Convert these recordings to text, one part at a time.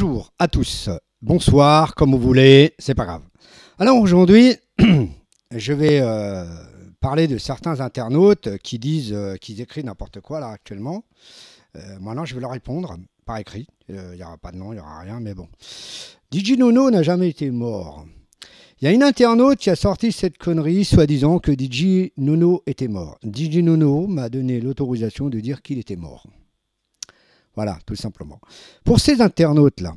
Bonjour à tous, bonsoir, comme vous voulez, c'est pas grave. Alors aujourd'hui, je vais euh, parler de certains internautes qui disent euh, qu'ils écrivent n'importe quoi là actuellement. moi euh, maintenant, je vais leur répondre par écrit. Il n'y aura pas de nom, il n'y aura rien, mais bon. DJ Nono n'a jamais été mort. Il y a une internaute qui a sorti cette connerie, soi-disant que DJ Nono était mort. DJ Nono m'a donné l'autorisation de dire qu'il était mort. Voilà, tout simplement. Pour ces internautes-là,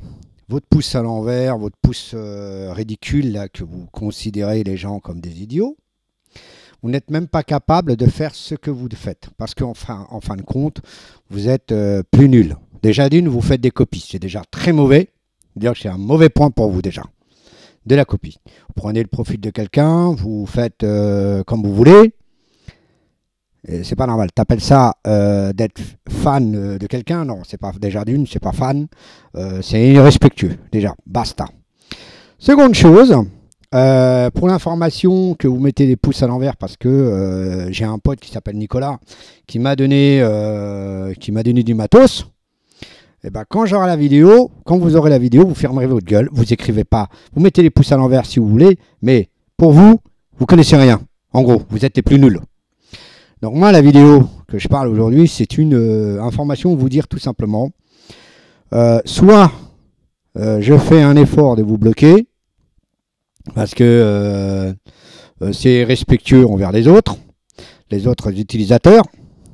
votre pouce à l'envers, votre pouce euh, ridicule, là, que vous considérez les gens comme des idiots, vous n'êtes même pas capable de faire ce que vous faites. Parce qu'en fin, en fin de compte, vous êtes euh, plus nul. Déjà d'une, vous faites des copies. C'est déjà très mauvais. Dire que c'est un mauvais point pour vous déjà. De la copie. Vous prenez le profil de quelqu'un, vous faites euh, comme vous voulez, euh, c'est pas normal. T'appelles ça euh, d'être fan euh, de quelqu'un Non, c'est pas déjà d'une, c'est pas fan, c'est irrespectueux déjà. Basta. Seconde chose, pour l'information que vous mettez des pouces à l'envers parce que j'ai un pote qui s'appelle Nicolas qui m'a donné qui m'a donné du matos. Et eh ben quand j'aurai la vidéo, quand vous aurez la vidéo, vous fermerez votre gueule, vous écrivez pas, vous mettez les pouces à l'envers si vous voulez, mais pour vous, vous connaissez rien. En gros, vous êtes les plus nuls. Donc moi, la vidéo que je parle aujourd'hui, c'est une euh, information vous dire tout simplement, euh, soit euh, je fais un effort de vous bloquer, parce que c'est respectueux envers les autres, les autres utilisateurs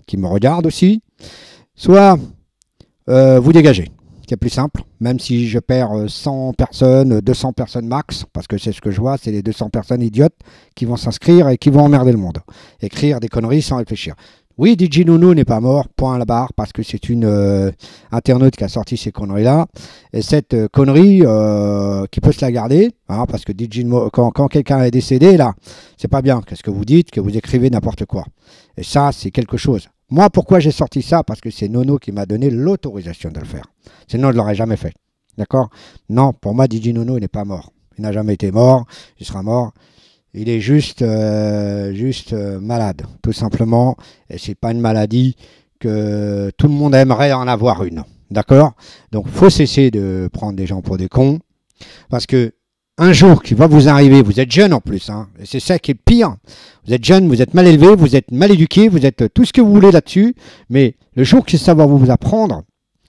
qui me regardent aussi, soit vous dégagez c'est plus simple, même si je perds 100 euh, personnes, 200 euh, personnes max, parce que c'est ce que je vois, c'est les 200 personnes idiotes qui vont s'inscrire et qui vont emmerder le monde. Écrire des conneries sans réfléchir. Oui, DJ Nounou n'est pas mort, point à la barre, parce que c'est une euh, internaute qui a sorti ces conneries-là. Et cette connerie, qui peut se la garder, hein, parce que DJ, quand quelqu'un est décédé, là, c'est pas bien. Qu'est-ce que vous dites Que vous écrivez n'importe quoi. Et ça, c'est quelque chose. Moi, pourquoi j'ai sorti ça Parce que c'est Nono qui m'a donné l'autorisation de le faire. Sinon, je ne l'aurais jamais fait. D'accord Non, pour moi, Didi Nono, il n'est pas mort. Il n'a jamais été mort. Il sera mort. Il est juste, euh, juste euh, malade, tout simplement. Et c'est pas une maladie que tout le monde aimerait en avoir une. D'accord Donc, faut cesser de prendre des gens pour des cons. Parce que un jour qui va vous arriver, vous êtes jeune en plus, hein, et c'est ça qui est pire. Vous êtes jeune, vous êtes mal élevé, vous êtes mal éduqué, vous êtes tout ce que vous voulez là-dessus, mais le jour que ça va vous apprendre,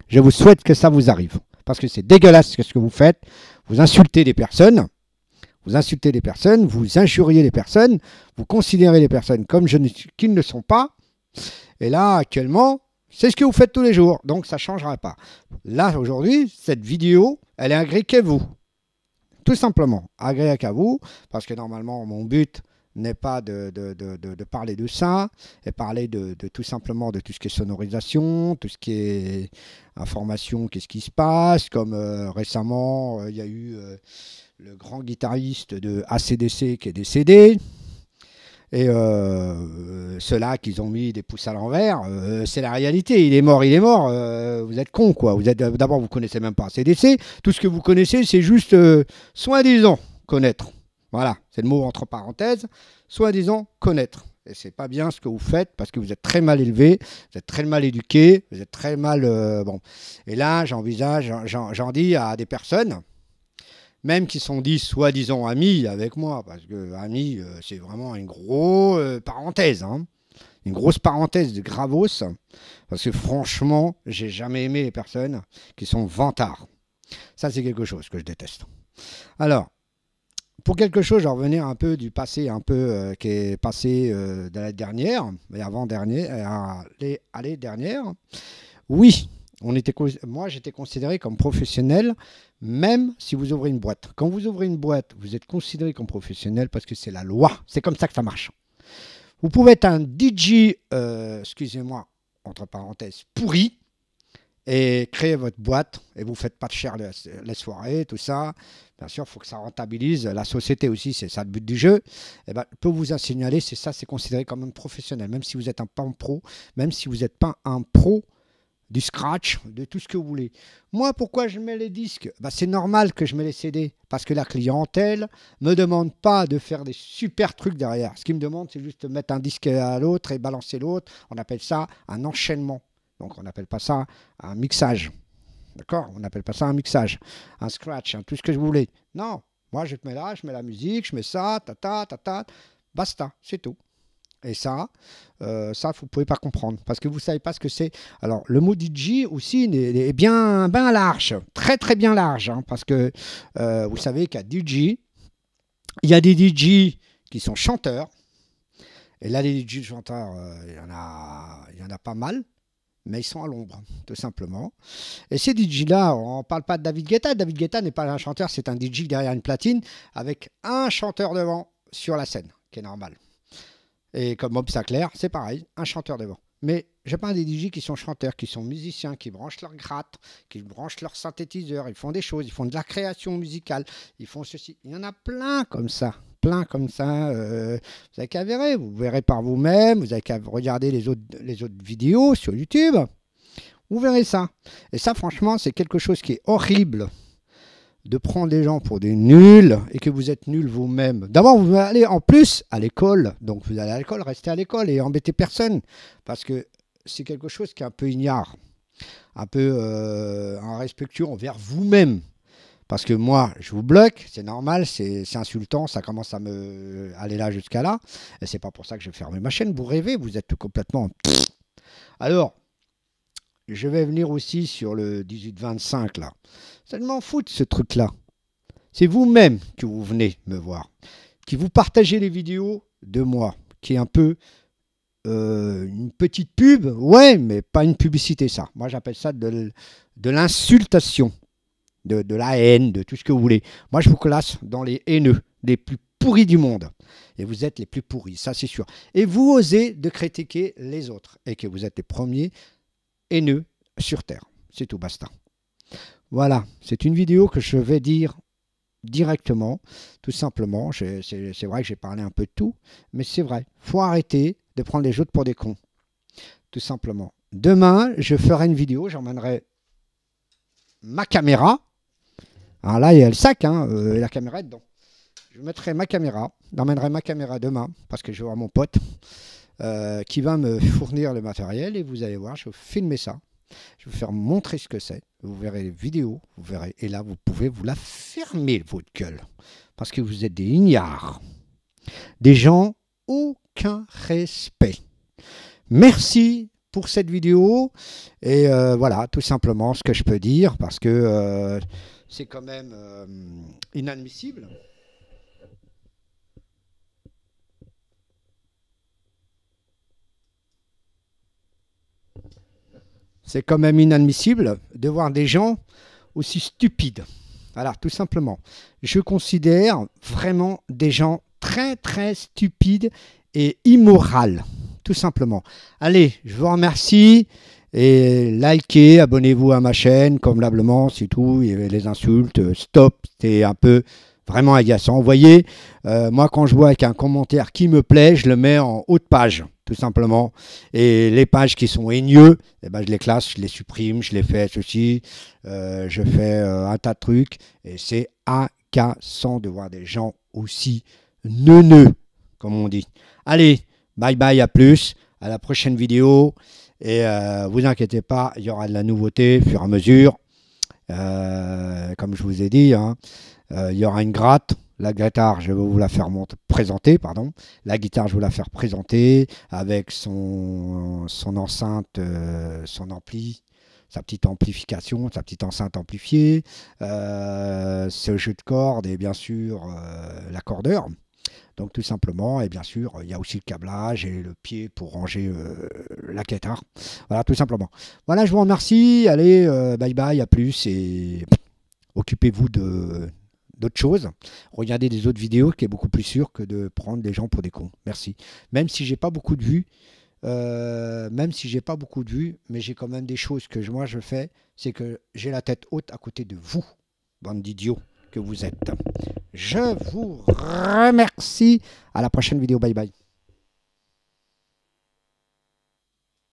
je vous souhaite que ça vous arrive. Parce que c'est dégueulasse ce que vous faites. Vous insultez des personnes, vous insultez les personnes, vous injuriez les personnes, vous considérez les personnes comme qu'ils ne sont pas. Et là, actuellement, c'est ce que vous faites tous les jours, donc ça ne changera pas. Là, aujourd'hui, cette vidéo, elle est agriquée vous. Tout simplement, agréable à vous, parce que normalement, mon but n'est pas de, parler de ça, et parler de, tout simplement de tout ce qui est sonorisation, tout ce qui est information, qu'est-ce qui se passe, comme euh, récemment, euh, il y a eu euh, le grand guitariste de ACDC qui est décédé, et euh, ceux-là qu'ils ont mis des pouces à l'envers, euh, c'est la réalité. Il est mort, il est mort. Euh, vous êtes con, quoi. Vous êtes d'abord, vous connaissez même pas CDC. Tout ce que vous connaissez, c'est juste soi-disant connaître. Voilà, c'est le mot entre parenthèses. Soi-disant connaître. Et c'est pas bien ce que vous faites parce que vous êtes très mal élevé, vous êtes très mal éduqué, vous êtes très mal. bon. Et là, j'envisage, j'en dis à des personnes même qui sont dit soi-disant amis avec moi, parce que amis, euh, c'est vraiment une grosse euh, parenthèse, hein. une grosse parenthèse de gravos, parce que franchement, j'ai jamais aimé les personnes qui sont vantards. Ça, c'est quelque chose que je déteste. Alors, pour quelque chose, je vais revenir un peu du passé, un peu euh, qui est passé de la dernière, mais avant dernière, à aller dernière. Oui, était, moi, j'étais considéré comme professionnel, même si vous ouvrez une boîte. Quand vous ouvrez une boîte, vous êtes considéré comme professionnel parce que c'est la loi. C'est comme ça que ça marche. Vous pouvez être un DJ, euh, excusez-moi, entre parenthèses, pourri, et créer votre boîte, et vous ne faites pas de cher les soirées, tout ça. Bien sûr, il faut que ça rentabilise. La société aussi, c'est ça le but du jeu. Et eh ben, peut vous signaler, c'est ça, c'est considéré comme un professionnel, même si vous un pas un pro, même si vous n'êtes pas un pro du scratch, de tout ce que vous voulez. Moi, pourquoi je mets les disques bah, C'est normal que je mets les CD, parce que la clientèle me demande pas de faire des super trucs derrière. Ce qu'ils me demande, c'est juste de mettre un disque à l'autre et balancer l'autre. On appelle ça un enchaînement. Donc on n'appelle pas ça un mixage. D'accord On n'appelle pas ça un mixage, un scratch, hein, tout ce que je voulais. Non, moi je te mets là, je mets la musique, je mets ça, ta ta ta ta, basta, c'est tout. Et ça, euh, ça, vous ne pouvez pas comprendre, parce que vous ne savez pas ce que c'est. Alors, le mot DJ aussi est, bien, large, très très bien large, hein, parce que euh, vous savez qu'à DJ, il y a des DJ qui sont chanteurs, et là, les DJ chanteurs, euh, il y, en a, y en a pas mal, mais ils sont à l'ombre, tout simplement. Et ces DJ-là, on ne parle pas de David Guetta. David Guetta n'est pas un chanteur, c'est un DJ derrière une platine, avec un chanteur devant sur la scène, qui est normal. Et comme Bob Sinclair, c'est pareil, un chanteur devant. Mais j'ai pas des DJ qui sont chanteurs, qui sont musiciens, qui branchent leur gratte, qui branchent leur synthétiseur, ils font des choses, ils font de la création musicale, ils font ceci. Il y en a plein comme ça, plein comme ça. Euh, vous n'avez qu'à verrer, vous verrez par vous-même, vous n'avez qu'à regarder les autres, les autres vidéos sur YouTube. Vous verrez ça. Et ça, franchement, c'est quelque chose qui est horrible de prendre les gens pour des nuls et que vous êtes nuls vous-même. D'abord, vous allez en plus à l'école. Donc, vous allez à l'école, restez à l'école et embêtez personne. Parce que c'est quelque chose qui est un peu ignare, un peu euh, irrespectueux envers vous-même. Parce que moi, je vous bloque, c'est normal, c'est insultant, ça commence à me aller là jusqu'à là. Et c'est pas pour ça que je vais ma chaîne. Vous rêvez, vous êtes complètement. Alors, je vais venir aussi sur le 18-25 là. Ça ne m'en fout de ce truc-là. C'est vous-même que vous venez me voir, qui vous partagez les vidéos de moi, qui est un peu euh, une petite pub, ouais, mais pas une publicité ça. Moi j'appelle ça de, l'insultation, de, de la haine, de tout ce que vous voulez. Moi je vous classe dans les haineux, les plus pourris du monde. Et vous êtes les plus pourris, ça c'est sûr. Et vous osez de critiquer les autres, et que vous êtes les premiers haineux sur Terre. C'est tout, basta. Voilà, c'est une vidéo que je vais dire directement, tout simplement. C'est vrai que j'ai parlé un peu de tout, mais c'est vrai. faut arrêter de prendre les autres pour des cons, tout simplement. Demain, je ferai une vidéo, j'emmènerai ma caméra. Alors ah, là, il y a le sac, hein, euh, la caméra est dedans. Je mettrai ma caméra, j'emmènerai ma caméra demain, parce que je vais voir mon pote. Euh, qui va me fournir le matériel et vous allez voir, je vais filmer ça. Je vais vous faire montrer ce que c'est. Vous verrez les vidéos, vous verrez. Et là, vous pouvez vous la fermer, votre gueule. Parce que vous êtes des lignards, Des gens, aucun respect. Merci pour cette vidéo. Et euh, voilà, tout simplement ce que je peux dire, parce que euh, c'est quand même inadmissible. C'est quand même inadmissible de voir des gens aussi stupides. Alors, tout simplement. Je considère vraiment des gens très très stupides et immorales, tout simplement. Allez, je vous remercie et likez, abonnez-vous à ma chaîne, convenablement, c'est tout. Il les insultes, euh, stop, c'est un peu vraiment agaçant. Vous voyez, euh, moi quand je vois avec un commentaire qui me plaît, je le mets en haute page tout simplement. Et les pages qui sont haineux, et eh ben, je les classe, je les supprime, je les fais ceci, euh, je fais euh, un tas de trucs. Et c'est incassant de voir des gens aussi neuneux, comme on dit. Allez, bye bye, à plus, à la prochaine vidéo. Et euh, vous inquiétez pas, il y aura de la nouveauté au fur et à mesure. comme je vous ai dit, hein, il y aura une gratte la guitare, je vais vous la faire monter, présenter, pardon. La guitare, je vais vous la faire présenter avec son, son enceinte, euh, son ampli, sa petite amplification, sa petite enceinte amplifiée, euh, ce jeu de cordes et bien sûr euh, l'accordeur. Donc tout simplement, et bien sûr, il y a aussi le câblage et le pied pour ranger la guitare. Voilà, tout simplement. Voilà, je vous remercie. Allez, bye bye, à plus et occupez-vous de d'autres choses, regardez des autres vidéos, qui est beaucoup plus sûr que de prendre des gens pour des cons. Merci. Même si j'ai pas beaucoup de vues, euh, même si j'ai pas beaucoup de vues, mais j'ai quand même des choses que moi je fais, c'est que j'ai la tête haute à côté de vous, bande d'idiots que vous êtes. Je vous remercie. À la prochaine vidéo. Bye bye.